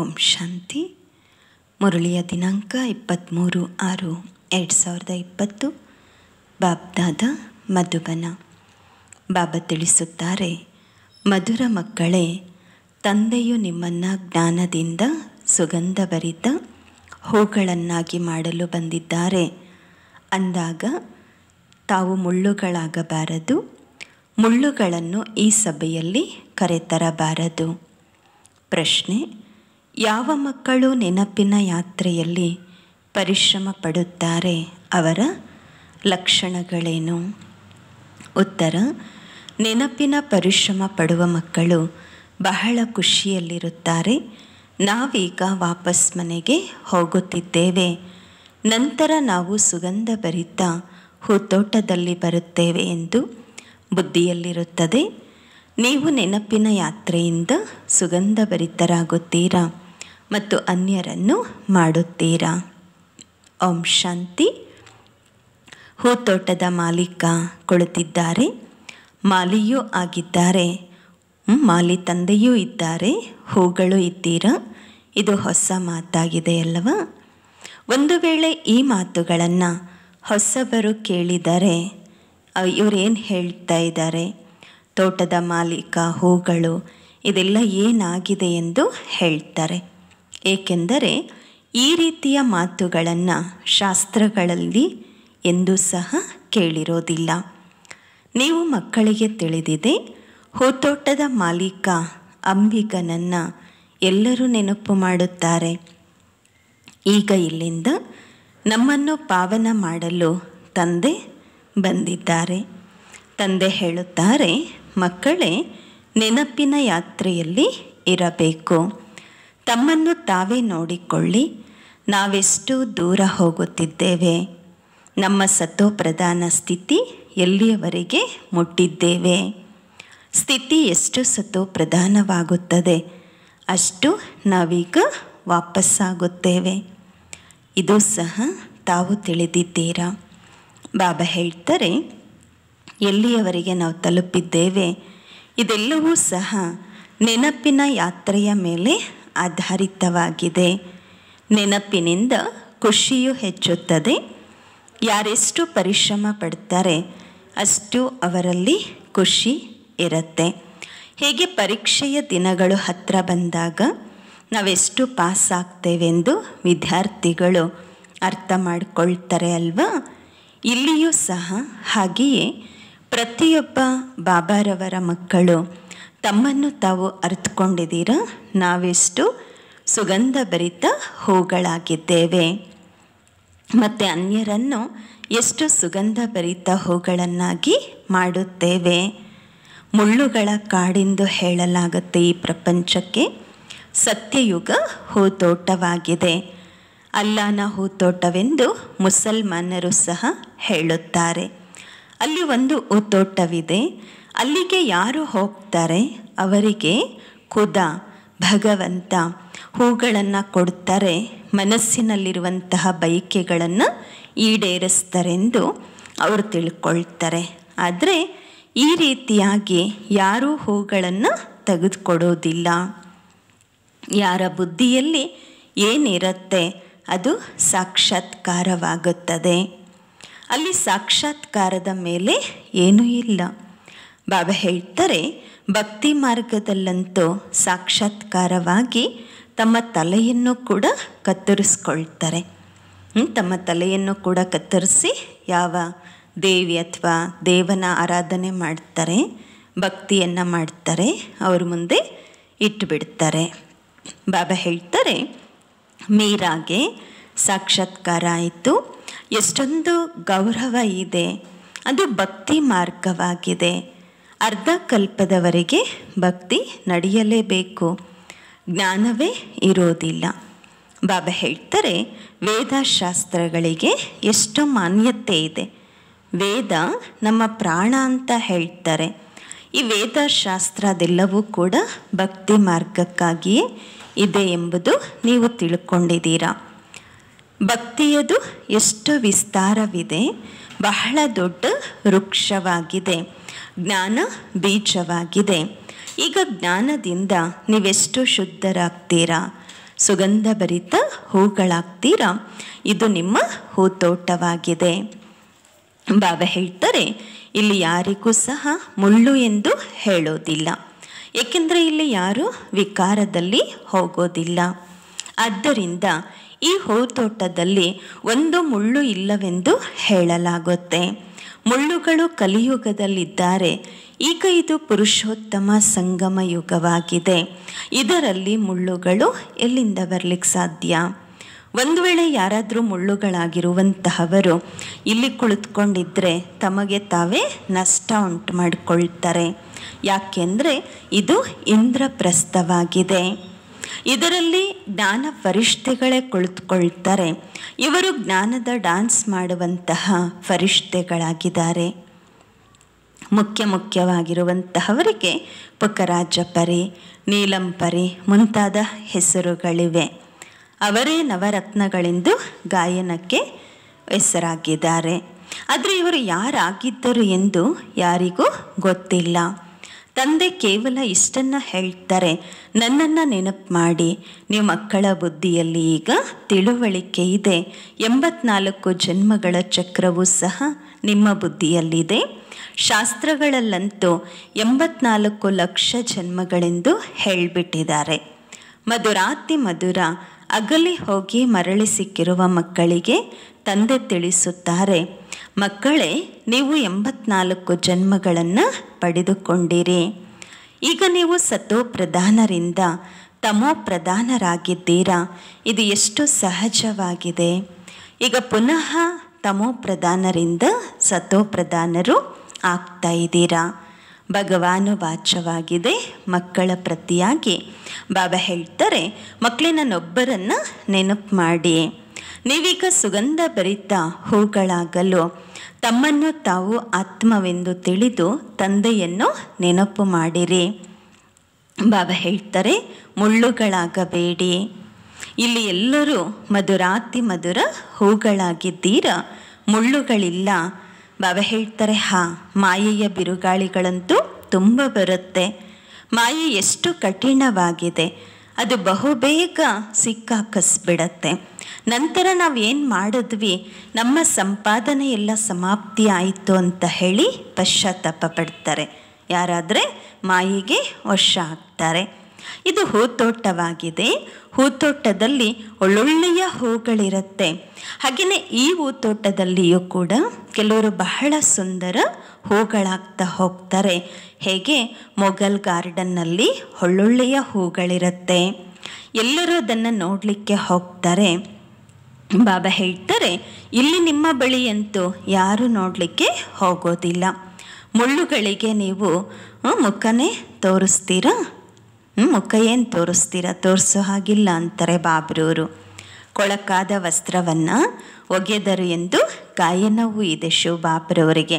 ಓಂ ಶಾಂತಿ ಮುರಳಿಯ ದಿನಾಂಕ ಇಪ್ಪತ್ತ್ಮೂರು ಆರು ಎರಡು ಸಾವಿರದ ಇಪ್ಪತ್ತು ಬಾಬ್ದಾದ ಮಧುಬನ ಬಾಬಾ ತಿಳಿಸುತ್ತಾರೆ ಮಧುರ ಮಕ್ಕಳೇ ತಂದೆಯು ನಿಮ್ಮನ್ನು ಜ್ಞಾನದಿಂದ ಸುಗಂಧಭರಿತ ಹೂಗಳನ್ನಾಗಿ ಮಾಡಲು ಬಂದಿದ್ದಾರೆ ಅಂದಾಗ ತಾವು ಮುಳ್ಳುಗಳಾಗಬಾರದು ಮುಳ್ಳುಗಳನ್ನು ಈ ಸಭೆಯಲ್ಲಿ ಕರೆತರಬಾರದು ಪ್ರಶ್ನೆ ಯಾವ ಮಕ್ಕಳು ನೆನಪಿನ ಯಾತ್ರೆಯಲ್ಲಿ ಪರಿಶ್ರಮ ಪಡುತ್ತಾರೆ ಅವರ ಲಕ್ಷಣಗಳೇನು ಉತ್ತರ ನೆನಪಿನ ಪರಿಶ್ರಮ ಪಡುವ ಮಕ್ಕಳು ಬಹಳ ಖುಷಿಯಲ್ಲಿರುತ್ತಾರೆ ನಾವೀಗ ವಾಪಸ್ ಮನೆಗೆ ಹೋಗುತ್ತಿದ್ದೇವೆ ನಂತರ ನಾವು ಸುಗಂಧ ಭರಿತ ಹೂತೋಟದಲ್ಲಿ ಬರುತ್ತೇವೆ ಎಂದು ಬುದ್ಧಿಯಲ್ಲಿರುತ್ತದೆ ನೀವು ನೆನಪಿನ ಯಾತ್ರೆಯಿಂದ ಸುಗಂಧಭರಿತರಾಗುತ್ತೀರಾ ಮತ್ತು ಅನ್ಯರನ್ನು ಮಾಡುತ್ತೀರಾ ಓಂ ಶಾಂತಿ ಹೂತೋಟದ ಮಾಲೀಕ ಕುಳಿತಿದ್ದಾರೆ ಮಾಲಿಯೂ ಆಗಿದ್ದಾರೆ ಮಾಲಿ ತಂದೆಯೂ ಇದ್ದಾರೆ ಹೂಗಳು ಇದ್ದೀರಾ ಇದು ಹೊಸ ಮಾತಾಗಿದೆ ಅಲ್ಲವಾ ಒಂದು ವೇಳೆ ಈ ಮಾತುಗಳನ್ನು ಹೊಸಬರು ಕೇಳಿದರೆ ಇವರೇನು ಹೇಳ್ತಾ ಇದ್ದಾರೆ ತೋಟದ ಮಾಲೀಕ ಹೂಗಳು ಇದೆಲ್ಲ ಏನಾಗಿದೆ ಎಂದು ಹೇಳ್ತಾರೆ ಏಕೆಂದರೆ ಈ ರೀತಿಯ ಮಾತುಗಳನ್ನು ಶಾಸ್ತ್ರಗಳಲ್ಲಿ ಎಂದೂ ಸಹ ಕೇಳಿರೋದಿಲ್ಲ ನೀವು ಮಕ್ಕಳಿಗೆ ತಿಳಿದಿದೆ ಹೂತೋಟದ ಮಾಲೀಕ ಅಂಬಿಗನನ್ನು ಎಲ್ಲರೂ ನೆನಪು ಮಾಡುತ್ತಾರೆ ಈಗ ಇಲ್ಲಿಂದ ನಮ್ಮನ್ನು ಪಾವನ ಮಾಡಲು ತಂದೆ ಬಂದಿದ್ದಾರೆ ತಂದೆ ಹೇಳುತ್ತಾರೆ ಮಕ್ಕಳೇ ನೆನಪಿನ ಯಾತ್ರೆಯಲ್ಲಿ ಇರಬೇಕು ತಮ್ಮನ್ನು ತಾವೇ ನೋಡಿಕೊಳ್ಳಿ ನಾವೆಷ್ಟು ದೂರ ಹೋಗುತ್ತಿದ್ದೇವೆ ನಮ್ಮ ಸತೋ ಸ್ಥಿತಿ ಎಲ್ಲಿಯವರೆಗೆ ಮುಟ್ಟಿದ್ದೇವೆ ಸ್ಥಿತಿ ಎಷ್ಟು ಸತೋ ಪ್ರಧಾನವಾಗುತ್ತದೆ ಅಷ್ಟು ನಾವೀಗ ವಾಪಸ್ಸಾಗುತ್ತೇವೆ ಇದು ಸಹ ತಾವು ತಿಳಿದಿದ್ದೀರಾ ಬಾಬಾ ಹೇಳ್ತಾರೆ ಎಲ್ಲಿಯವರೆಗೆ ನಾವು ತಲುಪಿದ್ದೇವೆ ಇದೆಲ್ಲವೂ ಸಹ ನೆನಪಿನ ಯಾತ್ರೆಯ ಮೇಲೆ ಆಧಾರಿತವಾಗಿದೆ ನೆನಪಿನಿಂದ ಖುಷಿಯು ಹೆಚ್ಚುತ್ತದೆ ಯಾರೆಷ್ಟು ಪರಿಶ್ರಮ ಪಡ್ತಾರೆ ಅಷ್ಟು ಅವರಲ್ಲಿ ಖುಷಿ ಇರುತ್ತೆ ಹೇಗೆ ಪರೀಕ್ಷೆಯ ದಿನಗಳು ಹತ್ತಿರ ಬಂದಾಗ ನಾವೆಷ್ಟು ಪಾಸ್ ಆಗ್ತೇವೆಂದು ವಿದ್ಯಾರ್ಥಿಗಳು ಅರ್ಥ ಮಾಡಿಕೊಳ್ತಾರೆ ಅಲ್ವಾ ಇಲ್ಲಿಯೂ ಸಹ ಹಾಗೆಯೇ ಪ್ರತಿಯೊಬ್ಬ ಬಾಬಾರವರ ಮಕ್ಕಳು ತಮ್ಮನ್ನು ತಾವು ಅರಿತುಕೊಂಡಿದ್ದೀರ ನಾವೆಷ್ಟು ಸುಗಂಧ ಭರಿತ ಹೂಗಳಾಗಿದ್ದೇವೆ ಮತ್ತು ಅನ್ಯರನ್ನು ಎಷ್ಟು ಸುಗಂಧ ಭರಿತ ಹೂಗಳನ್ನಾಗಿ ಮಾಡುತ್ತೇವೆ ಮುಳ್ಳುಗಳ ಕಾಡೆಂದು ಹೇಳಲಾಗುತ್ತೆ ಈ ಪ್ರಪಂಚಕ್ಕೆ ಸತ್ಯಯುಗ ಹೂತೋಟವಾಗಿದೆ ಅಲ್ಲಾನ ಹೂತೋಟವೆಂದು ಮುಸಲ್ಮಾನರು ಸಹ ಹೇಳುತ್ತಾರೆ ಅಲ್ಲಿ ಒಂದು ಒತ್ತೋಟವಿದೆ ಅಲ್ಲಿಗೆ ಯಾರು ಹೋಗ್ತಾರೆ ಅವರಿಗೆ ಖುದ ಭಗವಂತ ಹೂಗಳನ್ನು ಕೊಡ್ತಾರೆ ಮನಸ್ಸಿನಲ್ಲಿರುವಂತಹ ಬಯಕೆಗಳನ್ನು ಈಡೇರಿಸ್ತಾರೆಂದು ಅವರು ತಿಳ್ಕೊಳ್ತಾರೆ ಆದರೆ ಈ ರೀತಿಯಾಗಿ ಯಾರೂ ಹೂಗಳನ್ನು ತೆಗೆದುಕೊಡೋದಿಲ್ಲ ಯಾರ ಬುದ್ಧಿಯಲ್ಲಿ ಏನಿರುತ್ತೆ ಅದು ಸಾಕ್ಷಾತ್ಕಾರವಾಗುತ್ತದೆ ಅಲ್ಲಿ ಸಾಕ್ಷಾತ್ಕಾರದ ಮೇಲೆ ಏನೂ ಇಲ್ಲ ಬಾಬಾ ಹೇಳ್ತಾರೆ ಭಕ್ತಿ ಮಾರ್ಗದಲ್ಲಂತೂ ಸಾಕ್ಷಾತ್ಕಾರವಾಗಿ ತಮ್ಮ ತಲೆಯನ್ನು ಕೂಡ ಕತ್ತರಿಸ್ಕೊಳ್ತಾರೆ ತಮ್ಮ ತಲೆಯನ್ನು ಕೂಡ ಕತ್ತರಿಸಿ ಯಾವ ದೇವಿ ಅಥವಾ ದೇವನ ಆರಾಧನೆ ಮಾಡ್ತಾರೆ ಭಕ್ತಿಯನ್ನು ಮಾಡ್ತಾರೆ ಅವ್ರ ಮುಂದೆ ಇಟ್ಟುಬಿಡ್ತಾರೆ ಬಾಬಾ ಹೇಳ್ತಾರೆ ಮೀರಾಗೆ ಸಾಕ್ಷಾತ್ಕಾರ ಆಯಿತು ಎಷ್ಟೊಂದು ಗೌರವ ಇದೆ ಅದು ಭಕ್ತಿ ಮಾರ್ಗವಾಗಿದೆ ಅರ್ಧ ಕಲ್ಪದವರೆಗೆ ಭಕ್ತಿ ನಡೆಯಲೇಬೇಕು ಜ್ಞಾನವೇ ಇರೋದಿಲ್ಲ ಬಾಬಾ ಹೇಳ್ತಾರೆ ವೇದಶಾಸ್ತ್ರಗಳಿಗೆ ಎಷ್ಟು ಮಾನ್ಯತೆ ಇದೆ ವೇದ ನಮ್ಮ ಪ್ರಾಣ ಅಂತ ಹೇಳ್ತಾರೆ ಈ ವೇದಶಾಸ್ತ್ರ ಅದೆಲ್ಲವೂ ಕೂಡ ಭಕ್ತಿ ಮಾರ್ಗಕ್ಕಾಗಿಯೇ ಇದೆ ಎಂಬುದು ನೀವು ತಿಳ್ಕೊಂಡಿದ್ದೀರಾ ಭಕ್ತಿಯದು ಎಷ್ಟು ವಿಸ್ತಾರವಿದೆ ಬಹಳ ದೊಡ್ಡ ವೃಕ್ಷವಾಗಿದೆ ಜ್ಞಾನ ಬೀಜವಾಗಿದೆ ಈಗ ಜ್ಞಾನದಿಂದ ನೀವೆಷ್ಟು ಶುದ್ಧರಾಗ್ತೀರಾ ಸುಗಂಧ ಭರಿತ ಹೂಗಳಾಗ್ತೀರಾ ಇದು ನಿಮ್ಮ ಹೂತೋಟವಾಗಿದೆ ಬಾಬಾ ಹೇಳ್ತಾರೆ ಇಲ್ಲಿ ಯಾರಿಗೂ ಸಹ ಮುಳ್ಳು ಎಂದು ಹೇಳೋದಿಲ್ಲ ಏಕೆಂದರೆ ಇಲ್ಲಿ ಯಾರು ವಿಕಾರದಲ್ಲಿ ಹೋಗೋದಿಲ್ಲ ಆದ್ದರಿಂದ ಈ ತೋಟದಲ್ಲಿ ಒಂದು ಮುಳ್ಳು ಇಲ್ಲವೆಂದು ಹೇಳಲಾಗುತ್ತೆ ಮುಳ್ಳುಗಳು ಕಲಿಯುಗದಲ್ಲಿದ್ದಾರೆ ಈಗ ಇದು ಪುರುಷೋತ್ತಮ ಸಂಗಮ ಯುಗವಾಗಿದೆ ಇದರಲ್ಲಿ ಮುಳ್ಳುಗಳು ಎಲ್ಲಿಂದ ಬರಲಿಕ್ಕೆ ಸಾಧ್ಯ ಒಂದು ವೇಳೆ ಯಾರಾದರೂ ಮುಳ್ಳುಗಳಾಗಿರುವಂತಹವರು ಇಲ್ಲಿ ಕುಳಿತುಕೊಂಡಿದ್ರೆ ತಮಗೆ ತಾವೇ ನಷ್ಟ ಉಂಟು ಮಾಡಿಕೊಳ್ತಾರೆ ಯಾಕೆಂದರೆ ಇದು ಇಂದ್ರಪ್ರಸ್ಥವಾಗಿದೆ ಇದರಲ್ಲಿ ಜ್ಞಾನ ಫರಿಷ್ಠೆಗಳೇ ಕುಳಿತುಕೊಳ್ತಾರೆ ಇವರು ಜ್ಞಾನದ ಡಾನ್ಸ್ ಮಾಡುವಂತಹ ಫರಿಷ್ಠೆಗಳಾಗಿದ್ದಾರೆ ಮುಖ್ಯ ಮುಖ್ಯವಾಗಿರುವಂತಹವರಿಗೆ ನೀಲಂ ನೀಲಂಪರಿ ಮುಂತಾದ ಹೆಸರುಗಳಿವೆ ಅವರೇ ನವರತ್ನಗಳೆಂದು ಗಾಯನಕ್ಕೆ ಹೆಸರಾಗಿದ್ದಾರೆ ಆದರೆ ಇವರು ಯಾರಾಗಿದ್ದರು ಎಂದು ಯಾರಿಗೂ ಗೊತ್ತಿಲ್ಲ ತಂದೆ ಕೇವಲ ಇಷ್ಟನ್ನು ಹೇಳ್ತಾರೆ ನನ್ನನ್ನು ನೆನಪು ಮಾಡಿ ನೀವು ಮಕ್ಕಳ ಬುದ್ಧಿಯಲ್ಲಿ ಈಗ ತಿಳುವಳಿಕೆ ಇದೆ ಎಂಬತ್ನಾಲ್ಕು ಜನ್ಮಗಳ ಚಕ್ರವೂ ಸಹ ನಿಮ್ಮ ಬುದ್ಧಿಯಲ್ಲಿದೆ ಶಾಸ್ತ್ರಗಳಲ್ಲಂತೂ ಎಂಬತ್ನಾಲ್ಕು ಲಕ್ಷ ಜನ್ಮಗಳೆಂದು ಹೇಳ್ಬಿಟ್ಟಿದ್ದಾರೆ ಮಧುರಾತಿ ಮಧುರ ಅಗಲಿ ಹೋಗಿ ಮರಳಿ ಸಿಕ್ಕಿರುವ ಮಕ್ಕಳಿಗೆ ತಂದೆ ತಿಳಿಸುತ್ತಾರೆ ಮಕ್ಕಳೇ ನೀವು ಎಂಬತ್ನಾಲ್ಕು ಜನ್ಮಗಳನ್ನು ಪಡೆದುಕೊಂಡಿರಿ ಈಗ ನೀವು ಸತೋ ಪ್ರಧಾನರಿಂದ ತಮೋ ಪ್ರಧಾನರಾಗಿದ್ದೀರಾ ಇದು ಎಷ್ಟು ಸಹಜವಾಗಿದೆ ಈಗ ಪುನಃ ತಮೋ ಪ್ರಧಾನರಿಂದ ಸತೋ ಪ್ರಧಾನರು ಆಗ್ತಾ ಇದ್ದೀರಾ ಭಗವಾನು ವಾಚವಾಗಿದೆ ಮಕ್ಕಳ ಪ್ರತಿಯಾಗಿ ಬಾಬಾ ಹೇಳ್ತಾರೆ ಮಕ್ಕಳಿನೊಬ್ಬರನ್ನು ನೊಬ್ಬರನ್ನು ನೆನಪು ಮಾಡಿ ನೀವೀಗ ಸುಗಂಧ ಭರಿತ ಹೂಗಳಾಗಲು ತಮ್ಮನ್ನು ತಾವು ಆತ್ಮವೆಂದು ತಿಳಿದು ತಂದೆಯನ್ನು ನೆನಪು ಮಾಡಿರಿ ಬಾಬಾ ಹೇಳ್ತಾರೆ ಮುಳ್ಳುಗಳಾಗಬೇಡಿ ಇಲ್ಲಿ ಎಲ್ಲರೂ ಮಧುರಾತಿ ಮಧುರ ಹೂಗಳಾಗಿದ್ದೀರ ಮುಳ್ಳುಗಳಿಲ್ಲ ಬಾಬಾ ಹೇಳ್ತಾರೆ ಹಾ ಮಾಯೆಯ ಬಿರುಗಾಳಿಗಳಂತೂ ತುಂಬ ಬರುತ್ತೆ ಮಾಯೆ ಎಷ್ಟು ಕಠಿಣವಾಗಿದೆ ಅದು ಬಹುಬೇಗ ಸಿಕ್ಕಾಕಸ್ಬಿಡತ್ತೆ ನಂತರ ನಾವು ಏನು ಮಾಡಿದ್ವಿ ನಮ್ಮ ಸಂಪಾದನೆ ಎಲ್ಲ ಸಮಾಪ್ತಿ ಆಯಿತು ಅಂತ ಹೇಳಿ ಪಶ್ಚಾತ್ತಾಪ ಪಡ್ತಾರೆ ಯಾರಾದರೆ ಮಾಯಿಗೆ ವಶ ಆಗ್ತಾರೆ ಇದು ಹೂತೋಟವಾಗಿದೆ ಹೂತೋಟದಲ್ಲಿ ಒಳ್ಳೊಳ್ಳೆಯ ಹೂಗಳಿರುತ್ತೆ ಹಾಗೆಯೇ ಈ ಹೂತೋಟದಲ್ಲಿಯೂ ಕೂಡ ಕೆಲವರು ಬಹಳ ಸುಂದರ ಹೂಗಳಾಗ್ತಾ ಹೋಗ್ತಾರೆ ಹೇಗೆ ಮೊಘಲ್ ಗಾರ್ಡನ್ನಲ್ಲಿ ಒಳ್ಳೊಳ್ಳೆಯ ಹೂಗಳಿರುತ್ತೆ ಎಲ್ಲರೂ ಅದನ್ನು ನೋಡಲಿಕ್ಕೆ ಹೋಗ್ತಾರೆ ಬಾಬಾ ಹೇಳ್ತಾರೆ ಇಲ್ಲಿ ನಿಮ್ಮ ಬಳಿಯಂತೂ ಯಾರೂ ನೋಡಲಿಕ್ಕೆ ಹೋಗೋದಿಲ್ಲ ಮುಳ್ಳುಗಳಿಗೆ ನೀವು ಮುಖನೇ ತೋರಿಸ್ತೀರಾ ಮುಖ ಏನು ತೋರಿಸ್ತೀರ ತೋರಿಸೋ ಹಾಗಿಲ್ಲ ಅಂತಾರೆ ಬಾಬ್ರವರು ಕೊಳಕಾದ ವಸ್ತ್ರವನ್ನು ಒಗೆದರು ಎಂದು ಗಾಯನವೂ ಇದೆ ಶಿವ ಬಾಬ್ರವರಿಗೆ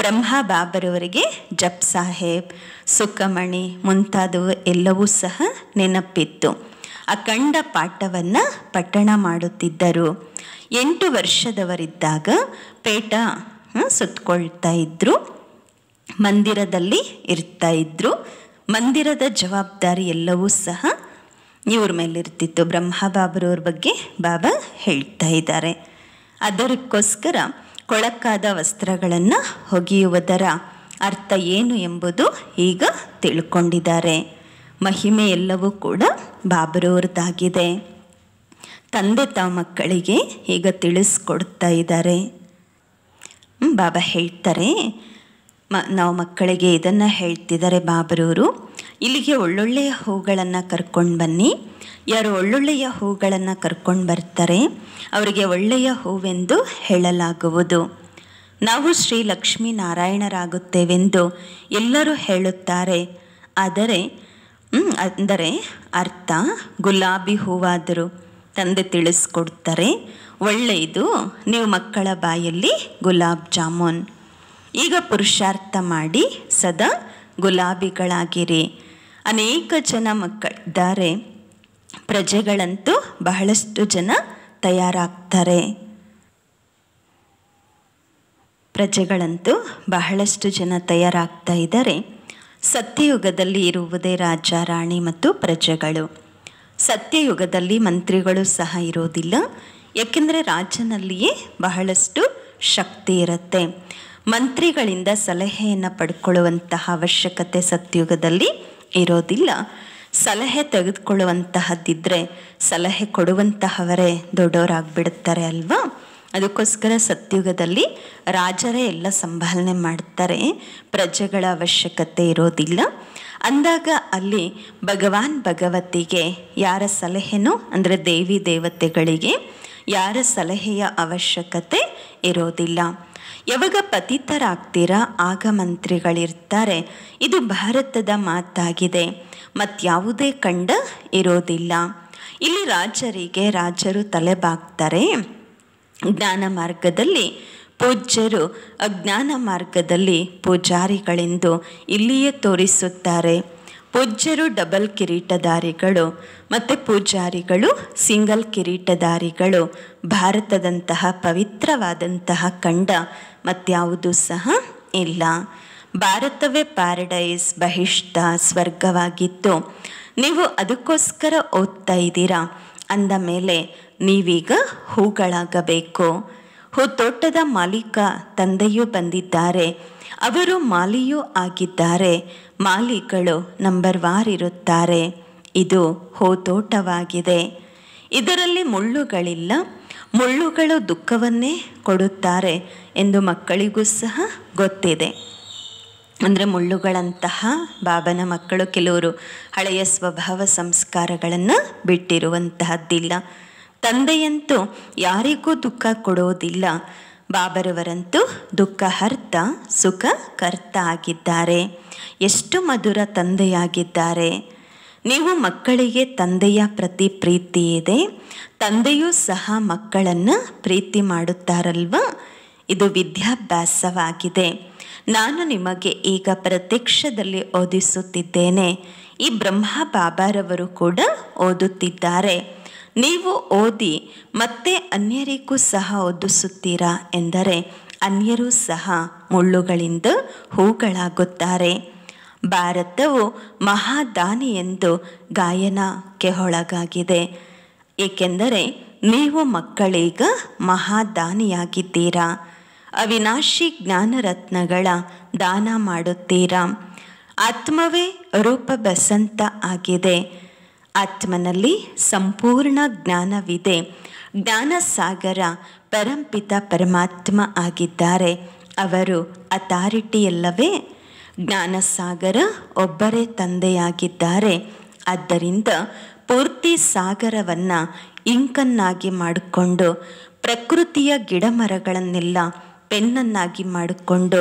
ಬ್ರಹ್ಮ ಬಾಬರವರಿಗೆ ಜಪ್ ಸಾಹೇಬ್ ಸುಕ್ಕಮಣಿ ಮುಂತಾದವು ಎಲ್ಲವೂ ಸಹ ನೆನಪಿತ್ತು ಅಖಂಡ ಪಾಠವನ್ನು ಪಠಣ ಮಾಡುತ್ತಿದ್ದರು ಎಂಟು ವರ್ಷದವರಿದ್ದಾಗ ಪೇಟ ಸುತ್ತಕೊಳ್ತಾ ಇದ್ದರು ಮಂದಿರದಲ್ಲಿ ಇರ್ತಾ ಇದ್ದರು ಮಂದಿರದ ಜವಾಬ್ದಾರಿ ಎಲ್ಲವೂ ಸಹ ಇವ್ರ ಮೇಲಿರ್ತಿತ್ತು ಬಾಬರವ್ರ ಬಗ್ಗೆ ಬಾಬಾ ಹೇಳ್ತಾ ಇದ್ದಾರೆ ಅದಕ್ಕೋಸ್ಕರ ಕೊಳಕಾದ ವಸ್ತ್ರಗಳನ್ನು ಹೊಗೆಯುವುದರ ಅರ್ಥ ಏನು ಎಂಬುದು ಈಗ ತಿಳ್ಕೊಂಡಿದ್ದಾರೆ ಮಹಿಮೆ ಎಲ್ಲವೂ ಕೂಡ ಬಾಬರವ್ರದ್ದಾಗಿದೆ ತಂದೆ ತಾ ಮಕ್ಕಳಿಗೆ ಈಗ ತಿಳಿಸ್ಕೊಡ್ತಾ ಇದ್ದಾರೆ ಬಾಬಾ ಹೇಳ್ತಾರೆ ಮ ನಾವು ಮಕ್ಕಳಿಗೆ ಇದನ್ನು ಹೇಳ್ತಿದ್ದಾರೆ ಬಾಬರವರು ಇಲ್ಲಿಗೆ ಒಳ್ಳೊಳ್ಳೆಯ ಹೂಗಳನ್ನು ಕರ್ಕೊಂಡು ಬನ್ನಿ ಯಾರು ಒಳ್ಳೊಳ್ಳೆಯ ಹೂಗಳನ್ನು ಕರ್ಕೊಂಡು ಬರ್ತಾರೆ ಅವರಿಗೆ ಒಳ್ಳೆಯ ಹೂವೆಂದು ಹೇಳಲಾಗುವುದು ನಾವು ಶ್ರೀ ನಾರಾಯಣರಾಗುತ್ತೇವೆಂದು ಎಲ್ಲರೂ ಹೇಳುತ್ತಾರೆ ಆದರೆ ಅಂದರೆ ಅರ್ಥ ಗುಲಾಬಿ ಹೂವಾದರೂ ತಂದೆ ತಿಳಿಸ್ಕೊಡ್ತಾರೆ ಒಳ್ಳೆಯದು ನೀವು ಮಕ್ಕಳ ಬಾಯಲ್ಲಿ ಗುಲಾಬ್ ಜಾಮೂನ್ ಈಗ ಪುರುಷಾರ್ಥ ಮಾಡಿ ಸದಾ ಗುಲಾಬಿಗಳಾಗಿರಿ ಅನೇಕ ಜನ ಮಕ್ಕಳಿದ್ದಾರೆ ಪ್ರಜೆಗಳಂತೂ ಬಹಳಷ್ಟು ಜನ ತಯಾರಾಗ್ತಾರೆ ಪ್ರಜೆಗಳಂತೂ ಬಹಳಷ್ಟು ಜನ ತಯಾರಾಗ್ತಾ ಇದ್ದಾರೆ ಸತ್ಯಯುಗದಲ್ಲಿ ಇರುವುದೇ ರಾಜ ರಾಣಿ ಮತ್ತು ಪ್ರಜೆಗಳು ಸತ್ಯಯುಗದಲ್ಲಿ ಮಂತ್ರಿಗಳು ಸಹ ಇರೋದಿಲ್ಲ ಏಕೆಂದರೆ ರಾಜನಲ್ಲಿಯೇ ಬಹಳಷ್ಟು ಶಕ್ತಿ ಇರುತ್ತೆ ಮಂತ್ರಿಗಳಿಂದ ಸಲಹೆಯನ್ನು ಪಡ್ಕೊಳ್ಳುವಂತಹ ಅವಶ್ಯಕತೆ ಸತ್ಯಯುಗದಲ್ಲಿ ಇರೋದಿಲ್ಲ ಸಲಹೆ ತೆಗೆದುಕೊಳ್ಳುವಂತಹದ್ದಿದ್ದರೆ ಸಲಹೆ ಕೊಡುವಂತಹವರೇ ದೊಡ್ಡವರಾಗ್ಬಿಡುತ್ತಾರೆ ಅಲ್ವಾ ಅದಕ್ಕೋಸ್ಕರ ಸತ್ಯುಗದಲ್ಲಿ ರಾಜರೇ ಎಲ್ಲ ಸಂಭಾಲನೆ ಮಾಡ್ತಾರೆ ಪ್ರಜೆಗಳ ಅವಶ್ಯಕತೆ ಇರೋದಿಲ್ಲ ಅಂದಾಗ ಅಲ್ಲಿ ಭಗವಾನ್ ಭಗವತಿಗೆ ಯಾರ ಸಲಹೆನು ಅಂದರೆ ದೇವಿ ದೇವತೆಗಳಿಗೆ ಯಾರ ಸಲಹೆಯ ಅವಶ್ಯಕತೆ ಇರೋದಿಲ್ಲ ಯಾವಾಗ ಪತಿತರಾಗ್ತೀರಾ ಆಗ ಮಂತ್ರಿಗಳಿರ್ತಾರೆ ಇದು ಭಾರತದ ಮಾತಾಗಿದೆ ಯಾವುದೇ ಕಂಡ ಇರೋದಿಲ್ಲ ಇಲ್ಲಿ ರಾಜರಿಗೆ ರಾಜರು ತಲೆಬಾಗ್ತಾರೆ ಜ್ಞಾನ ಮಾರ್ಗದಲ್ಲಿ ಪೂಜ್ಯರು ಅಜ್ಞಾನ ಮಾರ್ಗದಲ್ಲಿ ಪೂಜಾರಿಗಳೆಂದು ಇಲ್ಲಿಯೇ ತೋರಿಸುತ್ತಾರೆ ಪೂಜ್ಯರು ಡಬಲ್ ಕಿರೀಟಧಾರಿಗಳು ಮತ್ತು ಪೂಜಾರಿಗಳು ಸಿಂಗಲ್ ಕಿರೀಟಧಾರಿಗಳು ಭಾರತದಂತಹ ಪವಿತ್ರವಾದಂತಹ ಖಂಡ ಯಾವುದೂ ಸಹ ಇಲ್ಲ ಭಾರತವೇ ಪ್ಯಾರಡೈಸ್ ಬಹಿಷ್ಠ ಸ್ವರ್ಗವಾಗಿತ್ತು ನೀವು ಅದಕ್ಕೋಸ್ಕರ ಓದ್ತಾ ಇದ್ದೀರಾ ಅಂದ ಮೇಲೆ ನೀವೀಗ ಹೂಗಳಾಗಬೇಕು ತೋಟದ ಮಾಲೀಕ ತಂದೆಯೂ ಬಂದಿದ್ದಾರೆ ಅವರು ಮಾಲಿಯೂ ಆಗಿದ್ದಾರೆ ಮಾಲೀಕಳು ನಂಬರ್ ವಾರ್ ಇರುತ್ತಾರೆ ಇದು ತೋಟವಾಗಿದೆ ಇದರಲ್ಲಿ ಮುಳ್ಳುಗಳಿಲ್ಲ ಮುಳ್ಳುಗಳು ದುಃಖವನ್ನೇ ಕೊಡುತ್ತಾರೆ ಎಂದು ಮಕ್ಕಳಿಗೂ ಸಹ ಗೊತ್ತಿದೆ ಅಂದರೆ ಮುಳ್ಳುಗಳಂತಹ ಬಾಬನ ಮಕ್ಕಳು ಕೆಲವರು ಹಳೆಯ ಸ್ವಭಾವ ಸಂಸ್ಕಾರಗಳನ್ನು ಬಿಟ್ಟಿರುವಂತಹದ್ದಿಲ್ಲ ತಂದೆಯಂತೂ ಯಾರಿಗೂ ದುಃಖ ಕೊಡೋದಿಲ್ಲ ಬಾಬರವರಂತೂ ದುಃಖ ಹರ್ತ ಸುಖ ಕರ್ತ ಆಗಿದ್ದಾರೆ ಎಷ್ಟು ಮಧುರ ತಂದೆಯಾಗಿದ್ದಾರೆ ನೀವು ಮಕ್ಕಳಿಗೆ ತಂದೆಯ ಪ್ರತಿ ಪ್ರೀತಿ ಇದೆ ತಂದೆಯೂ ಸಹ ಮಕ್ಕಳನ್ನು ಪ್ರೀತಿ ಮಾಡುತ್ತಾರಲ್ವ ಇದು ವಿದ್ಯಾಭ್ಯಾಸವಾಗಿದೆ ನಾನು ನಿಮಗೆ ಈಗ ಪ್ರತ್ಯಕ್ಷದಲ್ಲಿ ಓದಿಸುತ್ತಿದ್ದೇನೆ ಈ ಬ್ರಹ್ಮ ಬಾಬಾರವರು ಕೂಡ ಓದುತ್ತಿದ್ದಾರೆ ನೀವು ಓದಿ ಮತ್ತೆ ಅನ್ಯರಿಗೂ ಸಹ ಓದಿಸುತ್ತೀರಾ ಎಂದರೆ ಅನ್ಯರೂ ಸಹ ಮುಳ್ಳುಗಳಿಂದ ಹೂಗಳಾಗುತ್ತಾರೆ ಭಾರತವು ಮಹಾದಾನಿ ಎಂದು ಗಾಯನಕ್ಕೆ ಒಳಗಾಗಿದೆ ಏಕೆಂದರೆ ನೀವು ಮಕ್ಕಳೀಗ ಮಹಾದಾನಿಯಾಗಿದ್ದೀರಾ ಅವಿನಾಶಿ ಜ್ಞಾನರತ್ನಗಳ ದಾನ ಮಾಡುತ್ತೀರಾ ಆತ್ಮವೇ ರೂಪ ಬಸಂತ ಆಗಿದೆ ಆತ್ಮನಲ್ಲಿ ಸಂಪೂರ್ಣ ಜ್ಞಾನವಿದೆ ಜ್ಞಾನಸಾಗರ ಪರಂಪಿತ ಪರಮಾತ್ಮ ಆಗಿದ್ದಾರೆ ಅವರು ಅಥಾರಿಟಿಯಲ್ಲವೇ ಜ್ಞಾನಸಾಗರ ಒಬ್ಬರೇ ತಂದೆಯಾಗಿದ್ದಾರೆ ಆದ್ದರಿಂದ ಪೂರ್ತಿ ಸಾಗರವನ್ನು ಇಂಕನ್ನಾಗಿ ಮಾಡಿಕೊಂಡು ಪ್ರಕೃತಿಯ ಗಿಡಮರಗಳನ್ನೆಲ್ಲ ಪೆನ್ನನ್ನಾಗಿ ಮಾಡಿಕೊಂಡು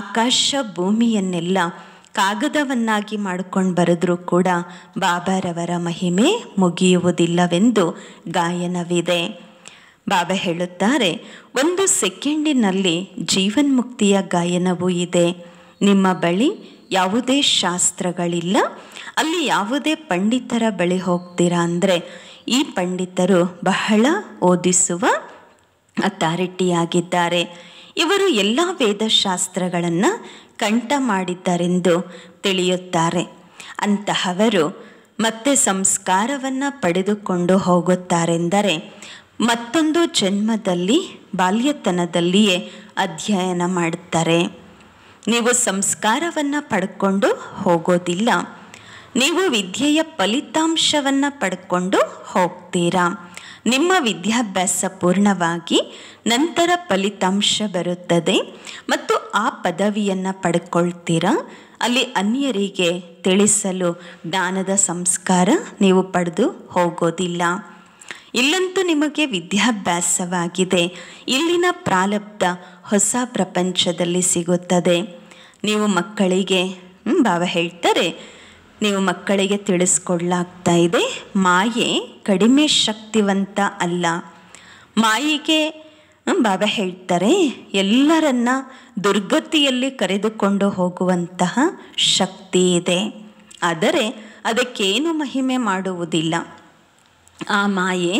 ಆಕಾಶ ಭೂಮಿಯನ್ನೆಲ್ಲ ಕಾಗದವನ್ನಾಗಿ ಮಾಡಿಕೊಂಡು ಬರೆದರೂ ಕೂಡ ಬಾಬಾರವರ ಮಹಿಮೆ ಮುಗಿಯುವುದಿಲ್ಲವೆಂದು ಗಾಯನವಿದೆ ಬಾಬಾ ಹೇಳುತ್ತಾರೆ ಒಂದು ಸೆಕೆಂಡಿನಲ್ಲಿ ಜೀವನ್ಮುಕ್ತಿಯ ಗಾಯನವೂ ಇದೆ ನಿಮ್ಮ ಬಳಿ ಯಾವುದೇ ಶಾಸ್ತ್ರಗಳಿಲ್ಲ ಅಲ್ಲಿ ಯಾವುದೇ ಪಂಡಿತರ ಬಳಿ ಹೋಗ್ತೀರಾ ಅಂದರೆ ಈ ಪಂಡಿತರು ಬಹಳ ಓದಿಸುವ ಅಥಾರಿಟಿಯಾಗಿದ್ದಾರೆ ಇವರು ಎಲ್ಲ ವೇದಶಾಸ್ತ್ರಗಳನ್ನು ಕಂಠ ಮಾಡಿದ್ದರೆಂದು ತಿಳಿಯುತ್ತಾರೆ ಅಂತಹವರು ಮತ್ತೆ ಸಂಸ್ಕಾರವನ್ನು ಪಡೆದುಕೊಂಡು ಹೋಗುತ್ತಾರೆಂದರೆ ಮತ್ತೊಂದು ಜನ್ಮದಲ್ಲಿ ಬಾಲ್ಯತನದಲ್ಲಿಯೇ ಅಧ್ಯಯನ ಮಾಡುತ್ತಾರೆ ನೀವು ಸಂಸ್ಕಾರವನ್ನು ಪಡ್ಕೊಂಡು ಹೋಗೋದಿಲ್ಲ ನೀವು ವಿದ್ಯೆಯ ಫಲಿತಾಂಶವನ್ನು ಪಡ್ಕೊಂಡು ಹೋಗ್ತೀರಾ ನಿಮ್ಮ ವಿದ್ಯಾಭ್ಯಾಸ ಪೂರ್ಣವಾಗಿ ನಂತರ ಫಲಿತಾಂಶ ಬರುತ್ತದೆ ಮತ್ತು ಆ ಪದವಿಯನ್ನು ಪಡ್ಕೊಳ್ತೀರಾ ಅಲ್ಲಿ ಅನ್ಯರಿಗೆ ತಿಳಿಸಲು ಜ್ಞಾನದ ಸಂಸ್ಕಾರ ನೀವು ಪಡೆದು ಹೋಗೋದಿಲ್ಲ ಇಲ್ಲಂತೂ ನಿಮಗೆ ವಿದ್ಯಾಭ್ಯಾಸವಾಗಿದೆ ಇಲ್ಲಿನ ಪ್ರಾಲಬ್ಧ ಹೊಸ ಪ್ರಪಂಚದಲ್ಲಿ ಸಿಗುತ್ತದೆ ನೀವು ಮಕ್ಕಳಿಗೆ ಭಾವ ಹೇಳ್ತಾರೆ ನೀವು ಮಕ್ಕಳಿಗೆ ತಿಳಿಸ್ಕೊಳ್ಳಾಗ್ತಾ ಇದೆ ಮಾಯೆ ಕಡಿಮೆ ಶಕ್ತಿವಂತ ಅಲ್ಲ ಮಾಯಿಗೆ ಬಾಬಾ ಹೇಳ್ತಾರೆ ಎಲ್ಲರನ್ನ ದುರ್ಗತಿಯಲ್ಲಿ ಕರೆದುಕೊಂಡು ಹೋಗುವಂತಹ ಶಕ್ತಿ ಇದೆ ಆದರೆ ಅದಕ್ಕೇನು ಮಹಿಮೆ ಮಾಡುವುದಿಲ್ಲ ಆ ಮಾಯೆ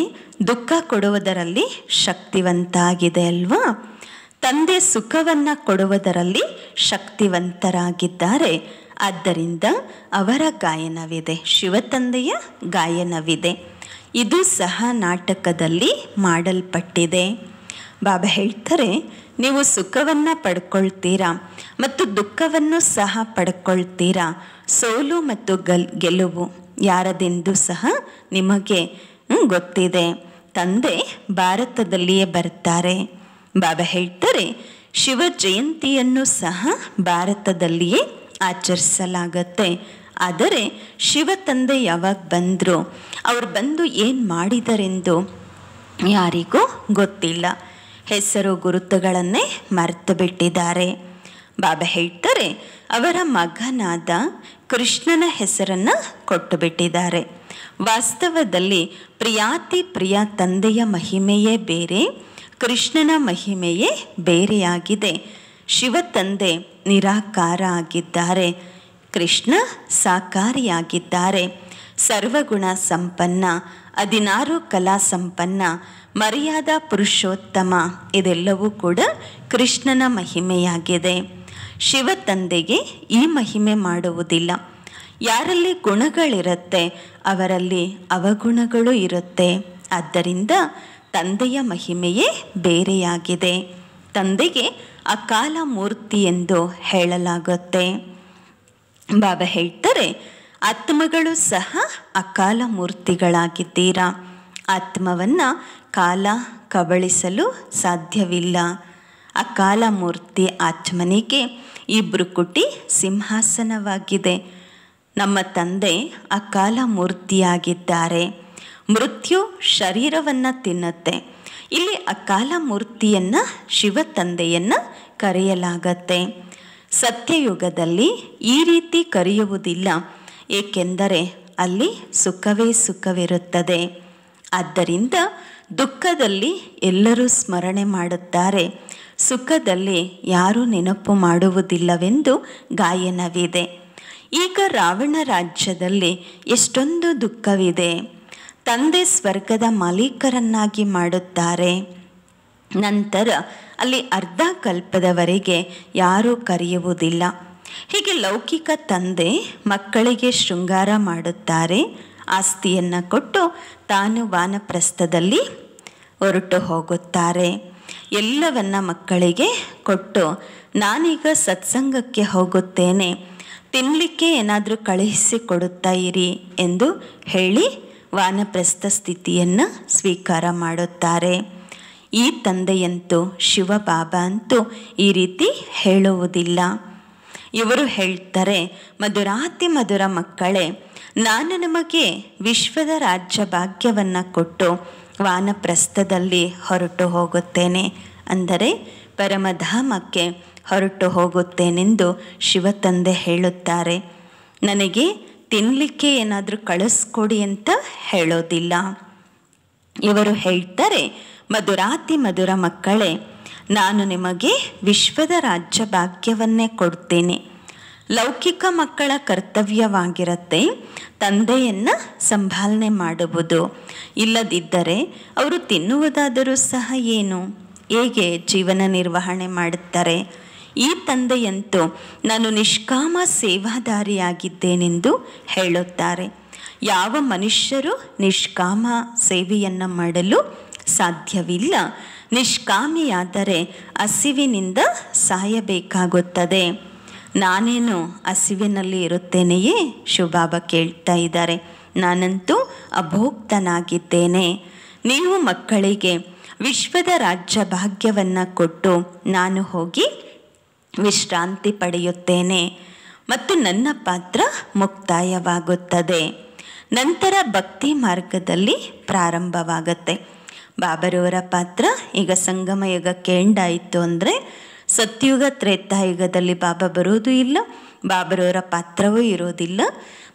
ದುಃಖ ಕೊಡುವುದರಲ್ಲಿ ಶಕ್ತಿವಂತ ಆಗಿದೆ ಅಲ್ವಾ ತಂದೆ ಸುಖವನ್ನು ಕೊಡುವುದರಲ್ಲಿ ಶಕ್ತಿವಂತರಾಗಿದ್ದಾರೆ ಆದ್ದರಿಂದ ಅವರ ಗಾಯನವಿದೆ ಶಿವತಂದೆಯ ಗಾಯನವಿದೆ ಇದು ಸಹ ನಾಟಕದಲ್ಲಿ ಮಾಡಲ್ಪಟ್ಟಿದೆ ಬಾಬಾ ಹೇಳ್ತಾರೆ ನೀವು ಸುಖವನ್ನು ಪಡ್ಕೊಳ್ತೀರಾ ಮತ್ತು ದುಃಖವನ್ನು ಸಹ ಪಡ್ಕೊಳ್ತೀರಾ ಸೋಲು ಮತ್ತು ಗಲ್ ಗೆಲುವು ಯಾರದೆಂದು ಸಹ ನಿಮಗೆ ಗೊತ್ತಿದೆ ತಂದೆ ಭಾರತದಲ್ಲಿಯೇ ಬರ್ತಾರೆ ಬಾಬಾ ಹೇಳ್ತಾರೆ ಶಿವ ಜಯಂತಿಯನ್ನು ಸಹ ಭಾರತದಲ್ಲಿಯೇ ಆಚರಿಸಲಾಗತ್ತೆ ಆದರೆ ಶಿವ ತಂದೆ ಯಾವಾಗ ಬಂದರು ಅವರು ಬಂದು ಏನು ಮಾಡಿದರೆಂದು ಯಾರಿಗೂ ಗೊತ್ತಿಲ್ಲ ಹೆಸರು ಗುರುತುಗಳನ್ನೇ ಮರೆತು ಬಿಟ್ಟಿದ್ದಾರೆ ಬಾಬಾ ಹೇಳ್ತಾರೆ ಅವರ ಮಗನಾದ ಕೃಷ್ಣನ ಹೆಸರನ್ನು ಕೊಟ್ಟು ಬಿಟ್ಟಿದ್ದಾರೆ ವಾಸ್ತವದಲ್ಲಿ ಪ್ರಿಯಾತಿ ಪ್ರಿಯ ತಂದೆಯ ಮಹಿಮೆಯೇ ಬೇರೆ ಕೃಷ್ಣನ ಮಹಿಮೆಯೇ ಬೇರೆಯಾಗಿದೆ ಶಿವತಂದೆ ನಿರಾಕಾರ ಆಗಿದ್ದಾರೆ ಕೃಷ್ಣ ಸಾಕಾರಿಯಾಗಿದ್ದಾರೆ ಸರ್ವಗುಣ ಸಂಪನ್ನ ಹದಿನಾರು ಕಲಾ ಸಂಪನ್ನ ಮರ್ಯಾದ ಪುರುಷೋತ್ತಮ ಇದೆಲ್ಲವೂ ಕೂಡ ಕೃಷ್ಣನ ಮಹಿಮೆಯಾಗಿದೆ ಶಿವ ತಂದೆಗೆ ಈ ಮಹಿಮೆ ಮಾಡುವುದಿಲ್ಲ ಯಾರಲ್ಲಿ ಗುಣಗಳಿರುತ್ತೆ ಅವರಲ್ಲಿ ಅವಗುಣಗಳು ಇರುತ್ತೆ ಆದ್ದರಿಂದ ತಂದೆಯ ಮಹಿಮೆಯೇ ಬೇರೆಯಾಗಿದೆ ತಂದೆಗೆ ಅಕಾಲ ಮೂರ್ತಿ ಎಂದು ಹೇಳಲಾಗುತ್ತೆ ಬಾಬಾ ಹೇಳ್ತಾರೆ ಆತ್ಮಗಳು ಸಹ ಅಕಾಲ ಮೂರ್ತಿಗಳಾಗಿದ್ದೀರಾ ಆತ್ಮವನ್ನು ಕಾಲ ಕಬಳಿಸಲು ಸಾಧ್ಯವಿಲ್ಲ ಅಕಾಲ ಮೂರ್ತಿ ಆತ್ಮನಿಗೆ ಇಬ್ಬರು ಕುಟಿ ಸಿಂಹಾಸನವಾಗಿದೆ ನಮ್ಮ ತಂದೆ ಅಕಾಲ ಮೂರ್ತಿಯಾಗಿದ್ದಾರೆ ಮೃತ್ಯು ಶರೀರವನ್ನು ತಿನ್ನುತ್ತೆ ಇಲ್ಲಿ ಅಕಾಲ ಮೂರ್ತಿಯನ್ನು ಶಿವ ತಂದೆಯನ್ನು ಕರೆಯಲಾಗತ್ತೆ ಸತ್ಯಯುಗದಲ್ಲಿ ಈ ರೀತಿ ಕರೆಯುವುದಿಲ್ಲ ಏಕೆಂದರೆ ಅಲ್ಲಿ ಸುಖವೇ ಸುಖವಿರುತ್ತದೆ ಆದ್ದರಿಂದ ದುಃಖದಲ್ಲಿ ಎಲ್ಲರೂ ಸ್ಮರಣೆ ಮಾಡುತ್ತಾರೆ ಸುಖದಲ್ಲಿ ಯಾರೂ ನೆನಪು ಮಾಡುವುದಿಲ್ಲವೆಂದು ಗಾಯನವಿದೆ ಈಗ ರಾವಣ ರಾಜ್ಯದಲ್ಲಿ ಎಷ್ಟೊಂದು ದುಃಖವಿದೆ ತಂದೆ ಸ್ವರ್ಗದ ಮಾಲೀಕರನ್ನಾಗಿ ಮಾಡುತ್ತಾರೆ ನಂತರ ಅಲ್ಲಿ ಅರ್ಧ ಕಲ್ಪದವರೆಗೆ ಯಾರೂ ಕರೆಯುವುದಿಲ್ಲ ಹೀಗೆ ಲೌಕಿಕ ತಂದೆ ಮಕ್ಕಳಿಗೆ ಶೃಂಗಾರ ಮಾಡುತ್ತಾರೆ ಆಸ್ತಿಯನ್ನು ಕೊಟ್ಟು ತಾನು ವಾನಪ್ರಸ್ಥದಲ್ಲಿ ಹೊರಟು ಹೋಗುತ್ತಾರೆ ಎಲ್ಲವನ್ನ ಮಕ್ಕಳಿಗೆ ಕೊಟ್ಟು ನಾನೀಗ ಸತ್ಸಂಗಕ್ಕೆ ಹೋಗುತ್ತೇನೆ ತಿನ್ನಲಿಕ್ಕೆ ಏನಾದರೂ ಕಳುಹಿಸಿಕೊಡುತ್ತಾ ಇರಿ ಎಂದು ಹೇಳಿ ವಾನಪ್ರಸ್ಥ ಸ್ಥಿತಿಯನ್ನು ಸ್ವೀಕಾರ ಮಾಡುತ್ತಾರೆ ಈ ತಂದೆಯಂತೂ ಶಿವಬಾಬಾ ಅಂತೂ ಈ ರೀತಿ ಹೇಳುವುದಿಲ್ಲ ಇವರು ಹೇಳ್ತಾರೆ ಮಧುರಾತಿ ಮಧುರ ಮಕ್ಕಳೇ ನಾನು ನಮಗೆ ವಿಶ್ವದ ರಾಜ್ಯ ಭಾಗ್ಯವನ್ನು ಕೊಟ್ಟು ವಾನಪ್ರಸ್ಥದಲ್ಲಿ ಹೊರಟು ಹೋಗುತ್ತೇನೆ ಅಂದರೆ ಪರಮಧಾಮಕ್ಕೆ ಹೊರಟು ಹೋಗುತ್ತೇನೆಂದು ಶಿವತಂದೆ ಹೇಳುತ್ತಾರೆ ನನಗೆ ತಿನ್ನಲಿಕ್ಕೆ ಏನಾದರೂ ಕಳಿಸ್ಕೊಡಿ ಅಂತ ಹೇಳೋದಿಲ್ಲ ಇವರು ಹೇಳ್ತಾರೆ ಮಧುರಾತಿ ಮಧುರ ಮಕ್ಕಳೇ ನಾನು ನಿಮಗೆ ವಿಶ್ವದ ರಾಜ್ಯ ಭಾಗ್ಯವನ್ನೇ ಕೊಡ್ತೇನೆ ಲೌಕಿಕ ಮಕ್ಕಳ ಕರ್ತವ್ಯವಾಗಿರುತ್ತೆ ತಂದೆಯನ್ನು ಸಂಭಾಲನೆ ಮಾಡುವುದು ಇಲ್ಲದಿದ್ದರೆ ಅವರು ತಿನ್ನುವುದಾದರೂ ಸಹ ಏನು ಹೇಗೆ ಜೀವನ ನಿರ್ವಹಣೆ ಮಾಡುತ್ತಾರೆ ಈ ತಂದೆಯಂತೂ ನಾನು ನಿಷ್ಕಾಮ ಸೇವಾದಾರಿಯಾಗಿದ್ದೇನೆಂದು ಹೇಳುತ್ತಾರೆ ಯಾವ ಮನುಷ್ಯರು ನಿಷ್ಕಾಮ ಸೇವೆಯನ್ನು ಮಾಡಲು ಸಾಧ್ಯವಿಲ್ಲ ನಿಷ್ಕಾಮಿಯಾದರೆ ಹಸಿವಿನಿಂದ ಸಾಯಬೇಕಾಗುತ್ತದೆ ನಾನೇನು ಹಸಿವಿನಲ್ಲಿ ಇರುತ್ತೇನೆಯೇ ಶುಭಾಬ ಕೇಳ್ತಾ ಇದ್ದಾರೆ ನಾನಂತೂ ಅಭೋಕ್ತನಾಗಿದ್ದೇನೆ ನೀವು ಮಕ್ಕಳಿಗೆ ವಿಶ್ವದ ರಾಜ್ಯ ಭಾಗ್ಯವನ್ನು ಕೊಟ್ಟು ನಾನು ಹೋಗಿ ವಿಶ್ರಾಂತಿ ಪಡೆಯುತ್ತೇನೆ ಮತ್ತು ನನ್ನ ಪಾತ್ರ ಮುಕ್ತಾಯವಾಗುತ್ತದೆ ನಂತರ ಭಕ್ತಿ ಮಾರ್ಗದಲ್ಲಿ ಪ್ರಾರಂಭವಾಗುತ್ತೆ ಬಾಬರವರ ಪಾತ್ರ ಈಗ ಸಂಗಮ ಯುಗಕ್ಕೆ ಎಂಡಾಯಿತು ಅಂದರೆ ಸತ್ಯುಗ ತ್ರೇತಾಯುಗದಲ್ಲಿ ಬಾಬಾ ಬರೋದು ಇಲ್ಲ ಬಾಬರವರ ಪಾತ್ರವೂ ಇರೋದಿಲ್ಲ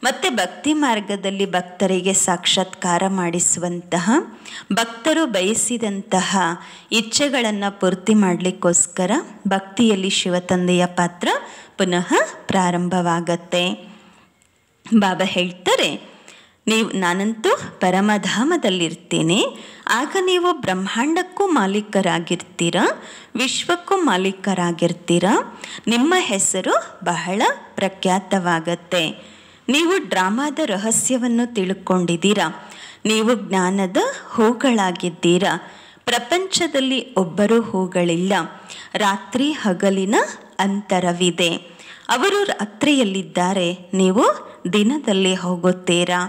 ಮತ್ತು ಭಕ್ತಿ ಮಾರ್ಗದಲ್ಲಿ ಭಕ್ತರಿಗೆ ಸಾಕ್ಷಾತ್ಕಾರ ಮಾಡಿಸುವಂತಹ ಭಕ್ತರು ಬಯಸಿದಂತಹ ಇಚ್ಛೆಗಳನ್ನು ಪೂರ್ತಿ ಮಾಡಲಿಕ್ಕೋಸ್ಕರ ಭಕ್ತಿಯಲ್ಲಿ ಶಿವತಂದೆಯ ಪಾತ್ರ ಪುನಃ ಪ್ರಾರಂಭವಾಗತ್ತೆ ಬಾಬಾ ಹೇಳ್ತಾರೆ ನೀವು ನಾನಂತೂ ಪರಮಧಾಮದಲ್ಲಿರ್ತೀನಿ ಆಗ ನೀವು ಬ್ರಹ್ಮಾಂಡಕ್ಕೂ ಮಾಲೀಕರಾಗಿರ್ತೀರ ವಿಶ್ವಕ್ಕೂ ಮಾಲೀಕರಾಗಿರ್ತೀರ ನಿಮ್ಮ ಹೆಸರು ಬಹಳ ಪ್ರಖ್ಯಾತವಾಗತ್ತೆ ನೀವು ಡ್ರಾಮಾದ ರಹಸ್ಯವನ್ನು ತಿಳ್ಕೊಂಡಿದ್ದೀರಾ ನೀವು ಜ್ಞಾನದ ಹೂಗಳಾಗಿದ್ದೀರಾ ಪ್ರಪಂಚದಲ್ಲಿ ಒಬ್ಬರು ಹೂಗಳಿಲ್ಲ ರಾತ್ರಿ ಹಗಲಿನ ಅಂತರವಿದೆ ಅವರು ರಾತ್ರಿಯಲ್ಲಿದ್ದಾರೆ ನೀವು ದಿನದಲ್ಲಿ ಹೋಗುತ್ತೀರಾ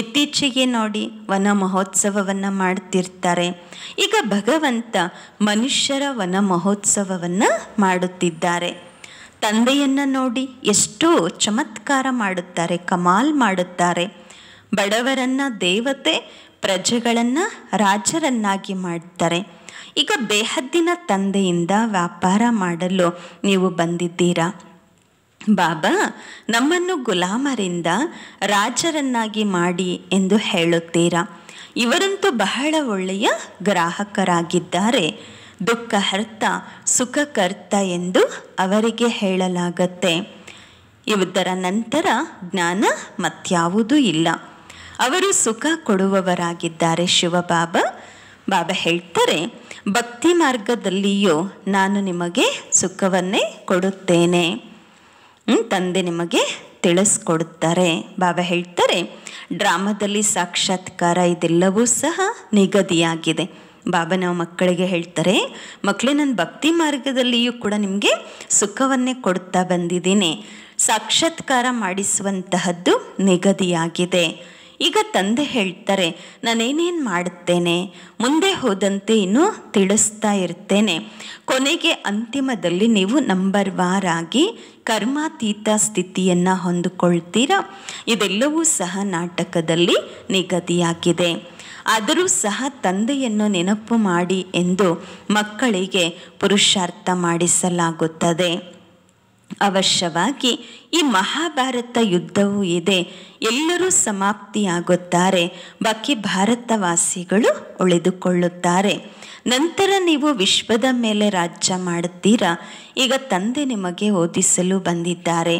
ಇತ್ತೀಚೆಗೆ ನೋಡಿ ವನ ಮಹೋತ್ಸವವನ್ನು ಮಾಡ್ತಿರ್ತಾರೆ ಈಗ ಭಗವಂತ ಮನುಷ್ಯರ ವನ ಮಹೋತ್ಸವವನ್ನು ಮಾಡುತ್ತಿದ್ದಾರೆ ತಂದೆಯನ್ನು ನೋಡಿ ಎಷ್ಟು ಚಮತ್ಕಾರ ಮಾಡುತ್ತಾರೆ ಕಮಾಲ್ ಮಾಡುತ್ತಾರೆ ಬಡವರನ್ನು ದೇವತೆ ಪ್ರಜೆಗಳನ್ನು ರಾಜರನ್ನಾಗಿ ಮಾಡ್ತಾರೆ ಈಗ ಬೇಹದ್ದಿನ ತಂದೆಯಿಂದ ವ್ಯಾಪಾರ ಮಾಡಲು ನೀವು ಬಂದಿದ್ದೀರಾ ಬಾಬಾ ನಮ್ಮನ್ನು ಗುಲಾಮರಿಂದ ರಾಜರನ್ನಾಗಿ ಮಾಡಿ ಎಂದು ಹೇಳುತ್ತೀರಾ ಇವರಂತೂ ಬಹಳ ಒಳ್ಳೆಯ ಗ್ರಾಹಕರಾಗಿದ್ದಾರೆ ದುಃಖ ಹರ್ತ ಸುಖಕರ್ತ ಎಂದು ಅವರಿಗೆ ಹೇಳಲಾಗತ್ತೆ ಇದರ ನಂತರ ಜ್ಞಾನ ಮತ್ಯಾವುದೂ ಇಲ್ಲ ಅವರು ಸುಖ ಕೊಡುವವರಾಗಿದ್ದಾರೆ ಶಿವಬಾಬಾ ಬಾಬಾ ಹೇಳ್ತಾರೆ ಭಕ್ತಿ ಮಾರ್ಗದಲ್ಲಿಯೂ ನಾನು ನಿಮಗೆ ಸುಖವನ್ನೇ ಕೊಡುತ್ತೇನೆ ತಂದೆ ನಿಮಗೆ ತಿಳಿಸ್ಕೊಡುತ್ತಾರೆ ಬಾಬಾ ಹೇಳ್ತಾರೆ ಡ್ರಾಮಾದಲ್ಲಿ ಸಾಕ್ಷಾತ್ಕಾರ ಇದೆಲ್ಲವೂ ಸಹ ನಿಗದಿಯಾಗಿದೆ ಬಾಬಾ ನಾವು ಮಕ್ಕಳಿಗೆ ಹೇಳ್ತಾರೆ ಮಕ್ಕಳೇ ನನ್ನ ಭಕ್ತಿ ಮಾರ್ಗದಲ್ಲಿಯೂ ಕೂಡ ನಿಮಗೆ ಸುಖವನ್ನೇ ಕೊಡ್ತಾ ಬಂದಿದ್ದೀನಿ ಸಾಕ್ಷಾತ್ಕಾರ ಮಾಡಿಸುವಂತಹದ್ದು ನಿಗದಿಯಾಗಿದೆ ಈಗ ತಂದೆ ಹೇಳ್ತಾರೆ ನಾನೇನೇನು ಮಾಡುತ್ತೇನೆ ಮುಂದೆ ಹೋದಂತೆ ಇನ್ನೂ ತಿಳಿಸ್ತಾ ಇರ್ತೇನೆ ಕೊನೆಗೆ ಅಂತಿಮದಲ್ಲಿ ನೀವು ನಂಬರ್ ವಾರಾಗಿ ಕರ್ಮಾತೀತ ಸ್ಥಿತಿಯನ್ನು ಹೊಂದಿಕೊಳ್ತೀರಾ ಇದೆಲ್ಲವೂ ಸಹ ನಾಟಕದಲ್ಲಿ ನಿಗದಿಯಾಗಿದೆ ಆದರೂ ಸಹ ತಂದೆಯನ್ನು ನೆನಪು ಮಾಡಿ ಎಂದು ಮಕ್ಕಳಿಗೆ ಪುರುಷಾರ್ಥ ಮಾಡಿಸಲಾಗುತ್ತದೆ ಅವಶ್ಯವಾಗಿ ಈ ಮಹಾಭಾರತ ಯುದ್ಧವೂ ಇದೆ ಎಲ್ಲರೂ ಸಮಾಪ್ತಿಯಾಗುತ್ತಾರೆ ಬಾಕಿ ಭಾರತವಾಸಿಗಳು ಉಳಿದುಕೊಳ್ಳುತ್ತಾರೆ ನಂತರ ನೀವು ವಿಶ್ವದ ಮೇಲೆ ರಾಜ್ಯ ಮಾಡುತ್ತೀರಾ ಈಗ ತಂದೆ ನಿಮಗೆ ಓದಿಸಲು ಬಂದಿದ್ದಾರೆ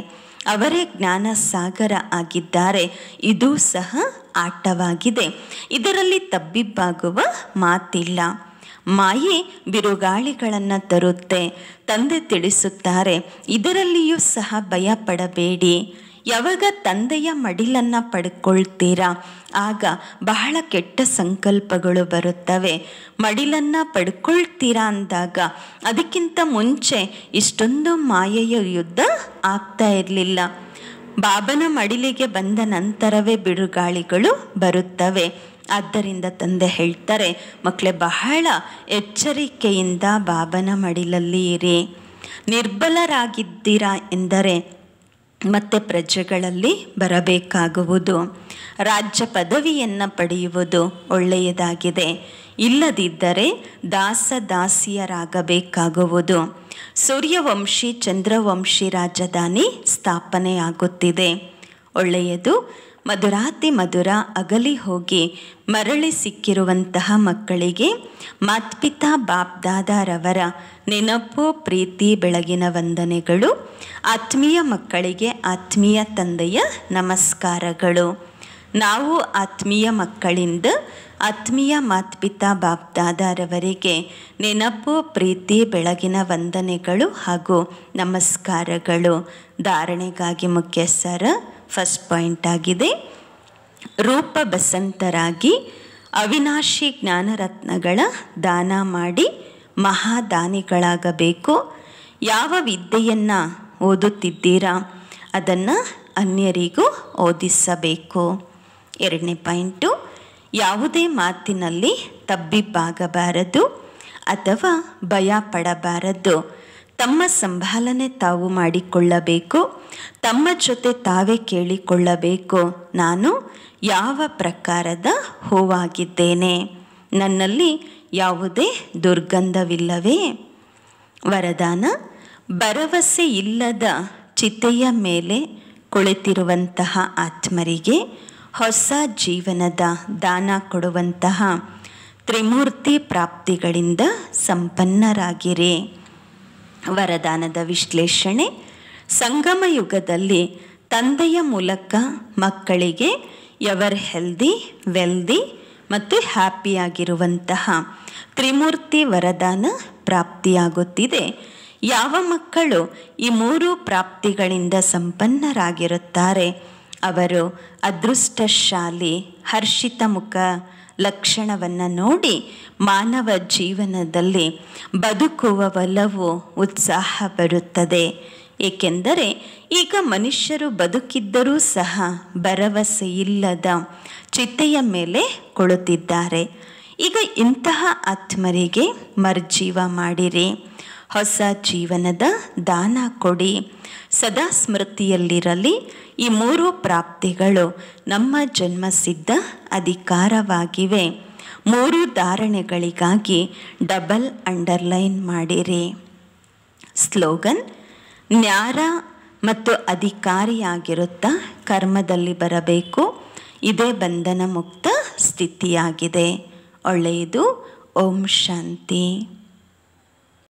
ಅವರೇ ಜ್ಞಾನ ಸಾಗರ ಆಗಿದ್ದಾರೆ ಇದೂ ಸಹ ಆಟವಾಗಿದೆ ಇದರಲ್ಲಿ ತಬ್ಬಿಬ್ಬಾಗುವ ಮಾತಿಲ್ಲ ಮಾಯೆ ಬಿರುಗಾಳಿಗಳನ್ನು ತರುತ್ತೆ ತಂದೆ ತಿಳಿಸುತ್ತಾರೆ ಇದರಲ್ಲಿಯೂ ಸಹ ಭಯ ಪಡಬೇಡಿ ಯಾವಾಗ ತಂದೆಯ ಮಡಿಲನ್ನು ಪಡ್ಕೊಳ್ತೀರಾ ಆಗ ಬಹಳ ಕೆಟ್ಟ ಸಂಕಲ್ಪಗಳು ಬರುತ್ತವೆ ಮಡಿಲನ್ನು ಪಡ್ಕೊಳ್ತೀರಾ ಅಂದಾಗ ಅದಕ್ಕಿಂತ ಮುಂಚೆ ಇಷ್ಟೊಂದು ಮಾಯೆಯ ಯುದ್ಧ ಆಗ್ತಾ ಇರಲಿಲ್ಲ ಬಾಬನ ಮಡಿಲಿಗೆ ಬಂದ ನಂತರವೇ ಬಿರುಗಾಳಿಗಳು ಬರುತ್ತವೆ ಆದ್ದರಿಂದ ತಂದೆ ಹೇಳ್ತಾರೆ ಮಕ್ಕಳೇ ಬಹಳ ಎಚ್ಚರಿಕೆಯಿಂದ ಬಾಬನ ಮಡಿಲಲ್ಲಿ ಇರಿ ನಿರ್ಬಲರಾಗಿದ್ದೀರಾ ಎಂದರೆ ಮತ್ತೆ ಪ್ರಜೆಗಳಲ್ಲಿ ಬರಬೇಕಾಗುವುದು ರಾಜ್ಯ ಪದವಿಯನ್ನು ಪಡೆಯುವುದು ಒಳ್ಳೆಯದಾಗಿದೆ ಇಲ್ಲದಿದ್ದರೆ ದಾಸದಾಸಿಯರಾಗಬೇಕಾಗುವುದು ದಾಸಿಯರಾಗಬೇಕಾಗುವುದು ಸೂರ್ಯವಂಶಿ ಚಂದ್ರವಂಶಿ ರಾಜಧಾನಿ ಸ್ಥಾಪನೆಯಾಗುತ್ತಿದೆ ಒಳ್ಳೆಯದು ಮಧುರಾತಿ ಮಧುರ ಅಗಲಿ ಹೋಗಿ ಮರಳಿ ಸಿಕ್ಕಿರುವಂತಹ ಮಕ್ಕಳಿಗೆ ಮಾತ್ಪಿತಾ ಬಾಪ್ದಾದಾರವರ ನೆನಪು ಪ್ರೀತಿ ಬೆಳಗಿನ ವಂದನೆಗಳು ಆತ್ಮೀಯ ಮಕ್ಕಳಿಗೆ ಆತ್ಮೀಯ ತಂದೆಯ ನಮಸ್ಕಾರಗಳು ನಾವು ಆತ್ಮೀಯ ಮಕ್ಕಳಿಂದ ಆತ್ಮೀಯ ಮಾತ್ಪಿತಾ ಬಾಪ್ದಾದಾರವರಿಗೆ ನೆನಪು ಪ್ರೀತಿ ಬೆಳಗಿನ ವಂದನೆಗಳು ಹಾಗೂ ನಮಸ್ಕಾರಗಳು ಧಾರಣೆಗಾಗಿ ಮುಖ್ಯ ಫಸ್ಟ್ ಪಾಯಿಂಟ್ ಆಗಿದೆ ರೂಪ ಬಸಂತರಾಗಿ ಅವಿನಾಶಿ ಜ್ಞಾನರತ್ನಗಳ ದಾನ ಮಾಡಿ ಮಹಾದಾನಿಗಳಾಗಬೇಕು ಯಾವ ವಿದ್ಯೆಯನ್ನು ಓದುತ್ತಿದ್ದೀರಾ ಅದನ್ನು ಅನ್ಯರಿಗೂ ಓದಿಸಬೇಕು ಎರಡನೇ ಪಾಯಿಂಟು ಯಾವುದೇ ಮಾತಿನಲ್ಲಿ ತಬ್ಬಿಬ್ಬಾಗಬಾರದು ಅಥವಾ ಭಯ ಪಡಬಾರದು ತಮ್ಮ ಸಂಭಾಲನೆ ತಾವು ಮಾಡಿಕೊಳ್ಳಬೇಕು ತಮ್ಮ ಜೊತೆ ತಾವೇ ಕೇಳಿಕೊಳ್ಳಬೇಕು ನಾನು ಯಾವ ಪ್ರಕಾರದ ಹೂವಾಗಿದ್ದೇನೆ ನನ್ನಲ್ಲಿ ಯಾವುದೇ ದುರ್ಗಂಧವಿಲ್ಲವೇ ವರದಾನ ಭರವಸೆ ಇಲ್ಲದ ಚಿತೆಯ ಮೇಲೆ ಕುಳಿತಿರುವಂತಹ ಆತ್ಮರಿಗೆ ಹೊಸ ಜೀವನದ ದಾನ ಕೊಡುವಂತಹ ತ್ರಿಮೂರ್ತಿ ಪ್ರಾಪ್ತಿಗಳಿಂದ ಸಂಪನ್ನರಾಗಿರಿ ವರದಾನದ ವಿಶ್ಲೇಷಣೆ ಸಂಗಮ ಯುಗದಲ್ಲಿ ತಂದೆಯ ಮೂಲಕ ಮಕ್ಕಳಿಗೆ ಎವರ್ ಹೆಲ್ದಿ ವೆಲ್ದಿ ಮತ್ತು ಹ್ಯಾಪಿಯಾಗಿರುವಂತಹ ತ್ರಿಮೂರ್ತಿ ವರದಾನ ಪ್ರಾಪ್ತಿಯಾಗುತ್ತಿದೆ ಯಾವ ಮಕ್ಕಳು ಈ ಮೂರು ಪ್ರಾಪ್ತಿಗಳಿಂದ ಸಂಪನ್ನರಾಗಿರುತ್ತಾರೆ ಅವರು ಅದೃಷ್ಟಶಾಲಿ ಹರ್ಷಿತ ಮುಖ ಲಕ್ಷಣವನ್ನು ನೋಡಿ ಮಾನವ ಜೀವನದಲ್ಲಿ ಬದುಕುವ ಒಲವು ಉತ್ಸಾಹ ಬರುತ್ತದೆ ಏಕೆಂದರೆ ಈಗ ಮನುಷ್ಯರು ಬದುಕಿದ್ದರೂ ಸಹ ಭರವಸೆ ಚಿತ್ತೆಯ ಮೇಲೆ ಕೊಳುತ್ತಿದ್ದಾರೆ ಈಗ ಇಂತಹ ಆತ್ಮರಿಗೆ ಮರ್ಜೀವ ಮಾಡಿರಿ ಹೊಸ ಜೀವನದ ದಾನ ಕೊಡಿ ಸದಾ ಸ್ಮೃತಿಯಲ್ಲಿರಲಿ ಈ ಮೂರು ಪ್ರಾಪ್ತಿಗಳು ನಮ್ಮ ಜನ್ಮಸಿದ್ಧ ಅಧಿಕಾರವಾಗಿವೆ ಮೂರು ಧಾರಣೆಗಳಿಗಾಗಿ ಡಬಲ್ ಅಂಡರ್ಲೈನ್ ಮಾಡಿರಿ ಸ್ಲೋಗನ್ ನ್ಯಾರ ಮತ್ತು ಅಧಿಕಾರಿಯಾಗಿರುತ್ತಾ ಕರ್ಮದಲ್ಲಿ ಬರಬೇಕು ಇದೇ ಬಂಧನ ಮುಕ್ತ ಸ್ಥಿತಿಯಾಗಿದೆ ಒಳ್ಳೆಯದು ಓಂ ಶಾಂತಿ